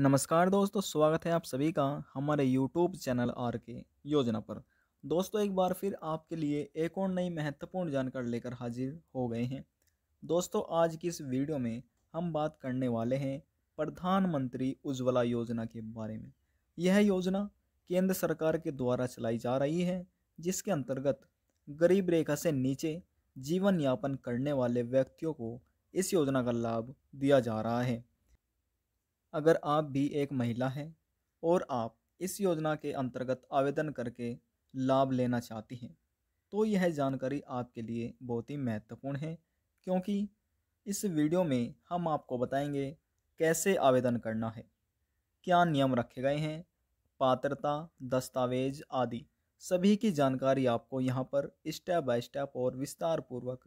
नमस्कार दोस्तों स्वागत है आप सभी का हमारे यूट्यूब चैनल आर के योजना पर दोस्तों एक बार फिर आपके लिए एक और नई महत्वपूर्ण जानकारी लेकर हाजिर हो गए हैं दोस्तों आज की इस वीडियो में हम बात करने वाले हैं प्रधानमंत्री उज्ज्वला योजना के बारे में यह योजना केंद्र सरकार के द्वारा चलाई जा रही है जिसके अंतर्गत गरीब रेखा से नीचे जीवन यापन करने वाले व्यक्तियों को इस योजना का लाभ दिया जा रहा है अगर आप भी एक महिला हैं और आप इस योजना के अंतर्गत आवेदन करके लाभ लेना चाहती हैं तो यह जानकारी आपके लिए बहुत ही महत्वपूर्ण है क्योंकि इस वीडियो में हम आपको बताएंगे कैसे आवेदन करना है क्या नियम रखे गए हैं पात्रता दस्तावेज आदि सभी की जानकारी आपको यहाँ पर स्टेप बाय स्टेप और विस्तार पूर्वक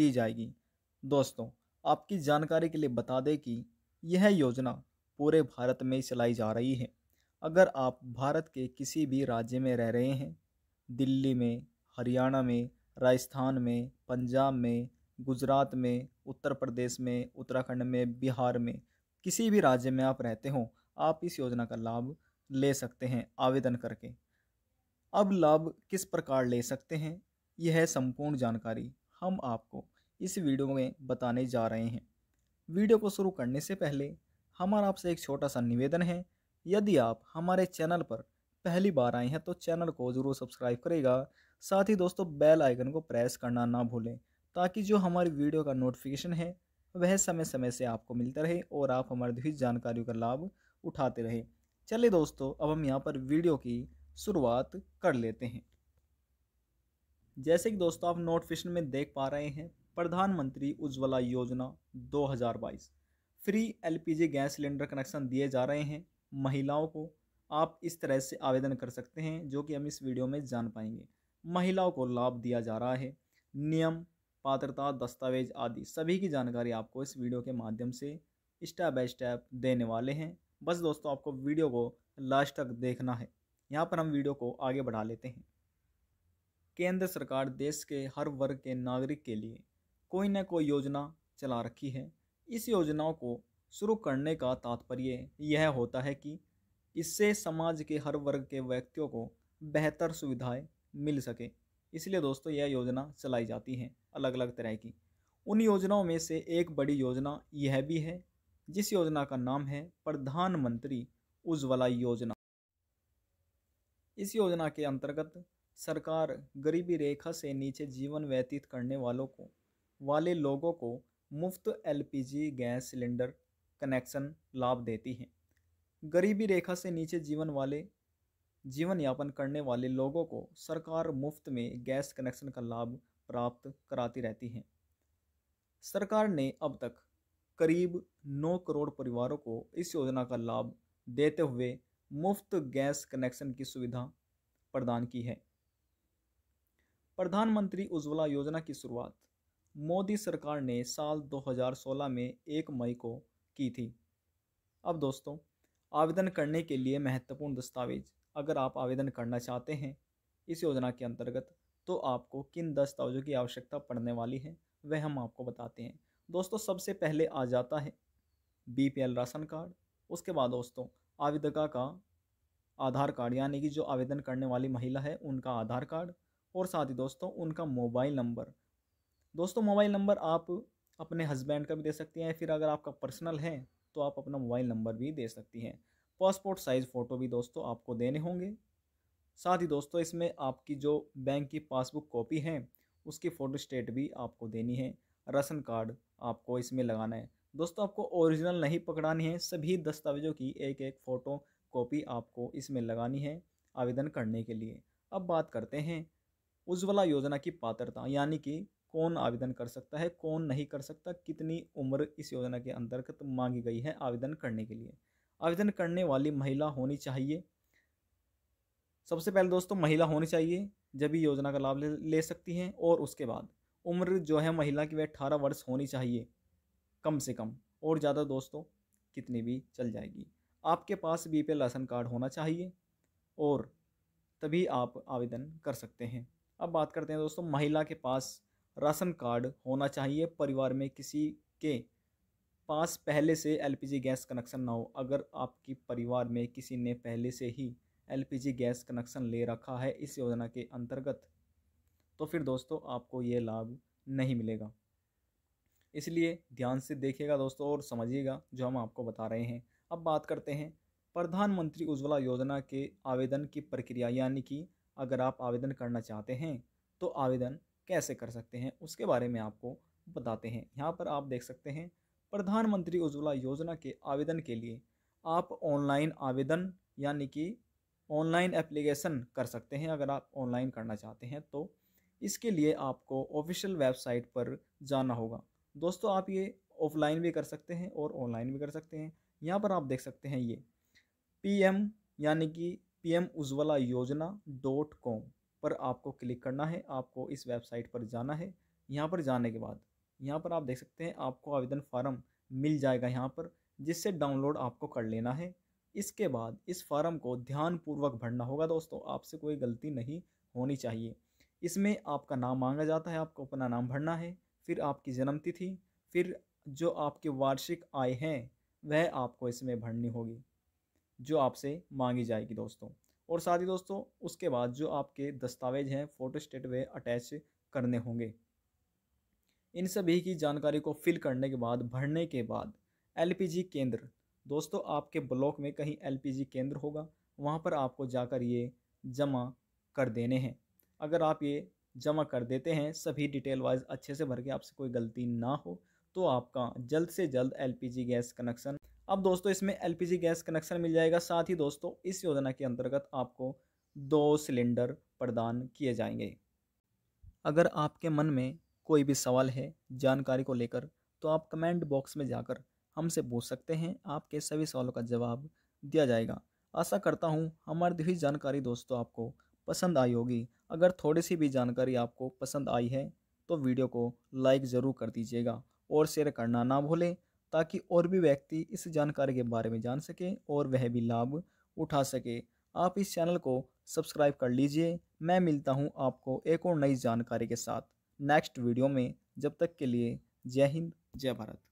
दी जाएगी दोस्तों आपकी जानकारी के लिए बता दें कि यह योजना पूरे भारत में चलाई जा रही है अगर आप भारत के किसी भी राज्य में रह रहे हैं दिल्ली में हरियाणा में राजस्थान में पंजाब में गुजरात में उत्तर प्रदेश में उत्तराखंड में बिहार में किसी भी राज्य में आप रहते हो आप इस योजना का लाभ ले सकते हैं आवेदन करके अब लाभ किस प्रकार ले सकते हैं यह संपूर्ण जानकारी हम आपको इस वीडियो में बताने जा रहे हैं वीडियो को शुरू करने से पहले हमारा आपसे एक छोटा सा निवेदन है यदि आप हमारे चैनल पर पहली बार आए हैं तो चैनल को ज़रूर सब्सक्राइब करेगा साथ ही दोस्तों बेल आइकन को प्रेस करना ना भूलें ताकि जो हमारी वीडियो का नोटिफिकेशन है वह समय समय से आपको मिलता रहे और आप हमारी दी जानकारियों का लाभ उठाते रहें चलिए दोस्तों अब हम यहाँ पर वीडियो की शुरुआत कर लेते हैं जैसे कि दोस्तों आप नोटिफिकेशन में देख पा रहे हैं प्रधानमंत्री उज्ज्वला योजना 2022 free LPG gas cylinder connection दिए जा रहे हैं महिलाओं को आप इस तरह से आवेदन कर सकते हैं जो कि हम इस वीडियो में जान पाएंगे महिलाओं को लाभ दिया जा रहा है नियम पात्रता दस्तावेज आदि सभी की जानकारी आपको इस वीडियो के माध्यम से स्टेप बाय स्टेप देने वाले हैं बस दोस्तों आपको वीडियो को लास्ट तक देखना है यहाँ पर हम वीडियो को आगे बढ़ा लेते हैं केंद्र सरकार देश के हर वर्ग के नागरिक के लिए कोई ना कोई योजना चला रखी है इस योजनाओं को शुरू करने का तात्पर्य यह होता है कि इससे समाज के हर वर्ग के व्यक्तियों को बेहतर सुविधाएं मिल सके इसलिए दोस्तों यह योजना चलाई जाती है अलग अलग तरह की उन योजनाओं में से एक बड़ी योजना यह भी है जिस योजना का नाम है प्रधानमंत्री उज्ज्वला योजना इस योजना के अंतर्गत सरकार गरीबी रेखा से नीचे जीवन व्यतीत करने वालों को वाले लोगों को मुफ्त एलपीजी गैस सिलेंडर कनेक्शन लाभ देती हैं गरीबी रेखा से नीचे जीवन वाले जीवन यापन करने वाले लोगों को सरकार मुफ्त में गैस कनेक्शन का लाभ प्राप्त कराती रहती है सरकार ने अब तक करीब 9 करोड़ परिवारों को इस योजना का लाभ देते हुए मुफ्त गैस कनेक्शन की सुविधा प्रदान की है प्रधानमंत्री उज्ज्वला योजना की शुरुआत मोदी सरकार ने साल 2016 में एक मई को की थी अब दोस्तों आवेदन करने के लिए महत्वपूर्ण दस्तावेज अगर आप आवेदन करना चाहते हैं इस योजना के अंतर्गत तो आपको किन दस्तावेजों की आवश्यकता पड़ने वाली है वह हम आपको बताते हैं दोस्तों सबसे पहले आ जाता है बी राशन कार्ड उसके बाद दोस्तों आवेदका का आधार कार्ड यानी कि जो आवेदन करने वाली महिला है उनका आधार कार्ड और साथ ही दोस्तों उनका मोबाइल नंबर दोस्तों मोबाइल नंबर आप अपने हस्बैंड का भी दे सकती हैं फिर अगर आपका पर्सनल है तो आप अपना मोबाइल नंबर भी दे सकती हैं पासपोर्ट साइज़ फ़ोटो भी दोस्तों आपको देने होंगे साथ ही दोस्तों इसमें आपकी जो बैंक की पासबुक कॉपी है उसकी फ़ोटो स्टेट भी आपको देनी है राशन कार्ड आपको इसमें लगाना है दोस्तों आपको ओरिजिनल नहीं पकड़ानी है सभी दस्तावेज़ों की एक एक फ़ोटो कॉपी आपको इसमें लगानी है आवेदन करने के लिए अब बात करते हैं उज्ज्वला योजना की पात्रता यानी कि कौन आवेदन कर सकता है कौन नहीं कर सकता कितनी उम्र इस योजना के अंतर्गत मांगी गई है आवेदन करने के लिए आवेदन करने वाली महिला होनी चाहिए सबसे पहले दोस्तों महिला होनी चाहिए जब ही योजना का लाभ ले, ले सकती हैं और उसके बाद उम्र जो है महिला की वह अठारह वर्ष होनी चाहिए कम से कम और ज़्यादा दोस्तों कितनी भी चल जाएगी आपके पास बी पी राशन कार्ड होना चाहिए और तभी आप आवेदन कर सकते हैं अब बात करते हैं दोस्तों महिला के पास राशन कार्ड होना चाहिए परिवार में किसी के पास पहले से एलपीजी गैस कनेक्शन ना हो अगर आपकी परिवार में किसी ने पहले से ही एलपीजी गैस कनेक्शन ले रखा है इस योजना के अंतर्गत तो फिर दोस्तों आपको ये लाभ नहीं मिलेगा इसलिए ध्यान से देखिएगा दोस्तों और समझिएगा जो हम आपको बता रहे हैं अब बात करते हैं प्रधानमंत्री उज्ज्वला योजना के आवेदन की प्रक्रिया यानी कि अगर आप आवेदन करना चाहते हैं तो आवेदन कैसे कर सकते हैं उसके बारे में आपको बताते हैं यहाँ पर आप देख सकते हैं प्रधानमंत्री उज्ज्वला योजना के आवेदन के लिए आप ऑनलाइन आवेदन यानी कि ऑनलाइन एप्लीकेशन कर सकते हैं अगर आप ऑनलाइन करना चाहते हैं तो इसके लिए आपको ऑफिशियल वेबसाइट पर जाना होगा दोस्तों आप ये ऑफलाइन भी कर सकते हैं और ऑनलाइन भी कर सकते हैं यहाँ पर आप देख सकते हैं ये पीएम यानी कि पीएम उज्ज्वला योजना डॉट कॉम पर आपको क्लिक करना है आपको इस वेबसाइट पर जाना है यहाँ पर जाने के बाद यहाँ पर आप देख सकते हैं आपको आवेदन फार्म मिल जाएगा यहाँ पर जिससे डाउनलोड आपको कर लेना है इसके बाद इस फार्म को ध्यानपूर्वक भरना होगा दोस्तों आपसे कोई गलती नहीं होनी चाहिए इसमें आपका नाम मांगा जाता है आपको अपना नाम भरना है फिर आपकी जन्मतिथि फिर जो आपके वार्षिक आय हैं वह आपको इसमें भरनी होगी जो आपसे मांगी जाएगी दोस्तों और साथ ही दोस्तों उसके बाद जो आपके दस्तावेज हैं फ़ोटो स्टेट वे अटैच करने होंगे इन सभी की जानकारी को फिल करने के बाद भरने के बाद एलपीजी केंद्र दोस्तों आपके ब्लॉक में कहीं एलपीजी केंद्र होगा वहाँ पर आपको जाकर ये जमा कर देने हैं अगर आप ये जमा कर देते हैं सभी डिटेल वाइज अच्छे से भर के आपसे कोई गलती ना हो तो आपका जल्द से जल्द एलपीजी गैस कनेक्शन अब दोस्तों इसमें एल गैस कनेक्शन मिल जाएगा साथ ही दोस्तों इस योजना के अंतर्गत आपको दो सिलेंडर प्रदान किए जाएंगे अगर आपके मन में कोई भी सवाल है जानकारी को लेकर तो आप कमेंट बॉक्स में जाकर हमसे पूछ सकते हैं आपके सभी सवालों का जवाब दिया जाएगा आशा करता हूँ हमारी दी हुई जानकारी दोस्तों आपको पसंद आई होगी अगर थोड़ी सी भी जानकारी आपको पसंद आई है तो वीडियो को लाइक ज़रूर कर दीजिएगा और शेयर करना ना भूलें ताकि और भी व्यक्ति इस जानकारी के बारे में जान सकें और वह भी लाभ उठा सके आप इस चैनल को सब्सक्राइब कर लीजिए मैं मिलता हूँ आपको एक और नई जानकारी के साथ नेक्स्ट वीडियो में जब तक के लिए जय हिंद जय भारत